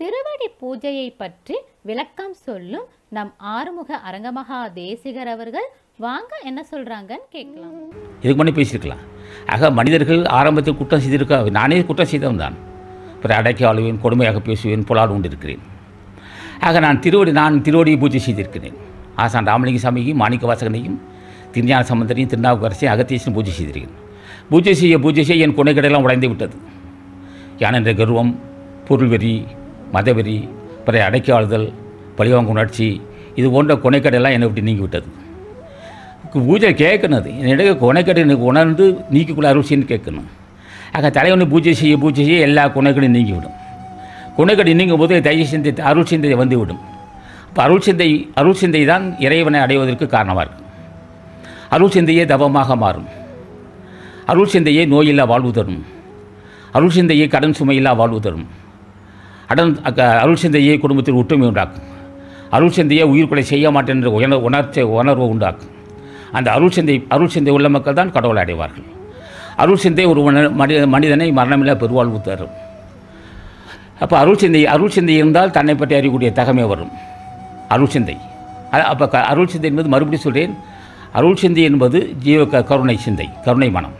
திருவடி பூஜையை பற்றி விளக்கம் சொல்லும் நம் ஆறுமுக அரங்கமகா தேசிகர் அவர்கள் வாங்க என்ன சொல்கிறாங்கன்னு கேட்கலாம் இதுக்கு முன்னே பேசியிருக்கலாம் ஆக மனிதர்கள் ஆரம்பத்தில் குற்றம் செய்திருக்க நானே குற்றம் செய்தவன் தான் பிற அடக்கி ஆளுவேன் கொடுமையாக பேசுவேன் புலாடு கொண்டிருக்கிறேன் ஆக நான் திருவடி நான் திருவடியை பூஜை செய்திருக்கிறேன் ஆசான் ராமலிங்க சாமியும் மாணிக்க வாசகனையும் திருஞான சம்பந்தரையும் திருநாவுக்கரசையும் அகத்தியசன் பூஜை செய்திருக்கிறேன் பூஜை செய்ய பூஜை செய்ய என் குணைக்கடையெல்லாம் உடைந்து விட்டது யானென்ற கருவம் பொருள் பொருள்வெறி மதவெறி பிற அடைக்காளுதல் ஆளுதல் பழிவாங்க உணர்ச்சி இது போன்ற கொனைக்கடையெல்லாம் என்னை விட்டு நீங்கிவிட்டது பூஜை கேட்கணும் அது என்னிடையே கொனைக்கடை எனக்கு உணர்ந்து நீக்கிக்குள்ள அருள்சின்னு கேட்கணும் அங்கே தலைவனு பூஜை செய்ய பூஜை செய்ய எல்லா கொனைக்கடையும் நீங்கிவிடும் கொனைக்கடை நீங்கும் போது தைய சிந்தை அருள் சிந்தை வந்துவிடும் இப்போ அருள் சிந்தை அருள் சிந்தை தான் இறைவனை அடைவதற்கு காரணமாக இருக்கும் அருள் சிந்தையே தவமாக மாறும் அருள் சிந்தையே நோயில்லா வாழ்வு தரும் அருள் சிந்தையே கடன் சுமையில்லா வாழ்வு தரும் அடன் அருள் சிந்தையை குடும்பத்தில் ஒற்றுமை உண்டாக்கும் அருள் சிந்தையை உயிர்கொலை செய்ய மாட்டேன் என்ற உணர் உணர்ச்சி உணர்வு உண்டாக்கும் அந்த அருள் சிந்தை அருள் சிந்தை உள்ள மக்கள் தான் கடவுளை அடைவார்கள் அருள் சிந்தை ஒரு மனித மனிதனை மரணமில்லா பெருவாழ்வு தரும் அப்போ அருள் சிந்தை அருள் சிந்தை இருந்தால் தன்னை பற்றி அறியக்கூடிய தகமை வரும் அருள் சிந்தை அப்போ அருள் சிந்தை என்பது மறுபடியும் சொல்கிறேன் அருள் சிந்தை என்பது ஜீவ க கருணை சிந்தை கருணை மனம்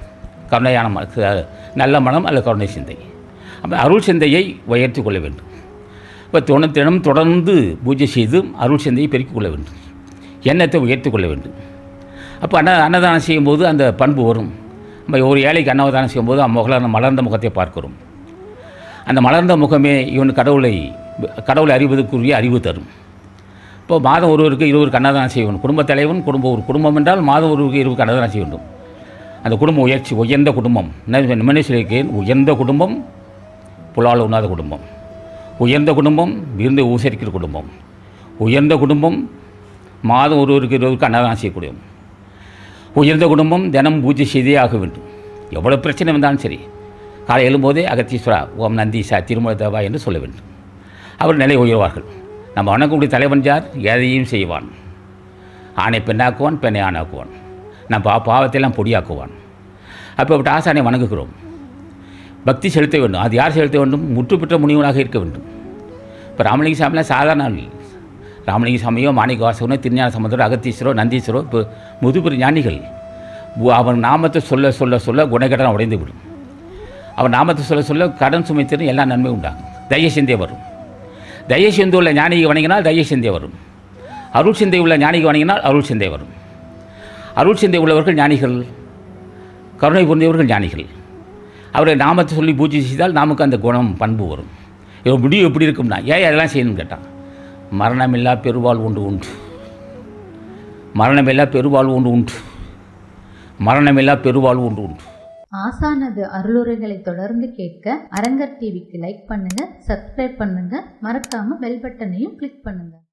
கருணையான நல்ல மனம் அல்ல கருணை சிந்தை அப்போ அருள் சிந்தையை உயர்த்தி கொள்ள வேண்டும் இப்போ தினம் தினம் தொடர்ந்து பூஜை செய்து அருள் சிந்தையை பெருக்கிக் கொள்ள வேண்டும் எண்ணத்தை உயர்த்தி கொள்ள வேண்டும் அப்போ அன்ன அன்னதானம் செய்யும்போது அந்த பண்பு வரும் நம்ம ஒரு ஏழைக்கு அன்னதானம் செய்யும்போது முகலான மலர்ந்த முகத்தை பார்க்கிறோம் அந்த மலர்ந்த முகமே இவன் கடவுளை கடவுளை அறிவதற்குரிய அறிவு தரும் இப்போ மாதம் ஒருவருக்கு இருவருக்கு அன்னதானம் செய்ய வேண்டும் குடும்ப தலைவன் குடும்பம் ஒரு குடும்பம் என்றால் மாதம் ஒருவருக்கு இருவருக்கு அன்னதானம் செய்ய வேண்டும் அந்த குடும்ப உயர்ச்சி உயர்ந்த குடும்பம் என்ன மனுஷனுக்கு உயர்ந்த குடும்பம் புலால் உண்ணாத குடும்பம் உயர்ந்த குடும்பம் விருந்து ஊசரிக்கிற குடும்பம் உயர்ந்த குடும்பம் மாதம் ஒருவருக்கு இருவருக்கு அன்னதானம் செய்யக்கூடிய உயர்ந்த குடும்பம் தினம் பூஜை செய்தே ஆக வேண்டும் எவ்வளோ பிரச்சனை வந்தாலும் சரி காலை எழும்போதே அகத்தீஸ்வரா ஓம் நந்தீசா திருமண தேவா என்று சொல்ல வேண்டும் அவர் நிலை உயர்வார்கள் நம்ம வணக்கக்கூடிய தலைவன் ஜார் எதையும் செய்வான் ஆணை பெண்ணாக்குவான் பெண்ணை ஆணாக்குவான் நம்ம பாவத்தையெல்லாம் பொடியாக்குவான் அப்போ ஆசானை வணங்குகிறோம் பக்தி செலுத்த வேண்டும் அது யார் செலுத்த வேண்டும் முற்றுப்பெற்ற முனிவனாக இருக்க வேண்டும் இப்போ ராமலிங்க சாமிலாம் சாதாரண ஆள் ராமலிங்க சாமியோ வாசகனோ திருஞான சம்பந்தரோ அகத்தீஸ்வரோ நந்தீஸ்வரோ இப்போ முதுபெரு ஞானிகள் அவன் நாமத்தை சொல்ல சொல்ல சொல்ல குணக்கடன் உடைந்து விடும் அவன் நாமத்தை சொல்ல சொல்ல கடன் சுமை எல்லா நன்மை உண்டாகும் தைய சிந்தை வரும் சிந்து உள்ள ஞானிகை வணங்கினால் தைய சிந்தை வரும் அருள் சிந்தை உள்ள ஞானிகை வணங்கினால் அருள் சிந்தை வரும் அருள் சிந்தை உள்ளவர்கள் ஞானிகள் கருணை புரிந்தவர்கள் ஞானிகள் அவருடைய நாமத்தை சொல்லி பூஜை செய்தால் நமக்கு அந்த குணம் பண்பு வரும் இவன் முடிவு எப்படி இருக்கும்னா ஏன் அதெல்லாம் செய்யணும்னு கேட்டான் மரணமில்லா பெருவாள் உண்டு உண்டு மரணமில்லா பெருவாள் உண்டு உண்டு மரணமில்லா பெருவாள் உண்டு உண்டு ஆசானது அருளுரைகளை தொடர்ந்து கேட்க அரங்கர் டிவிக்கு லைக் பண்ணுங்க சப்ஸ்கிரைப் பண்ணுங்க மறக்காம பெல் பட்டனையும் கிளிக் பண்ணுங்க